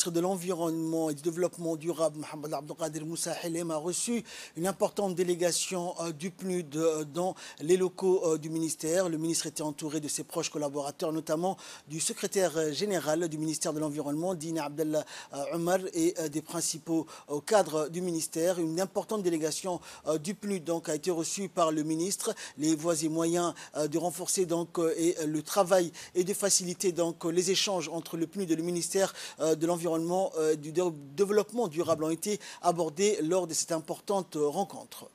ministre de l'Environnement et du Développement durable, Mohamed Abdelkader Helem, a reçu une importante délégation euh, du PNUD euh, dans les locaux euh, du ministère. Le ministre était entouré de ses proches collaborateurs, notamment du secrétaire général du ministère de l'Environnement, Dina Abdel Omar, et des principaux cadres du ministère. Une importante délégation du PNUD donc, a été reçue par le ministre. Les voies et moyens de renforcer donc, le travail et de faciliter donc, les échanges entre le PNUD et le ministère de l'Environnement euh, du développement durable ont été abordés lors de cette importante euh, rencontre.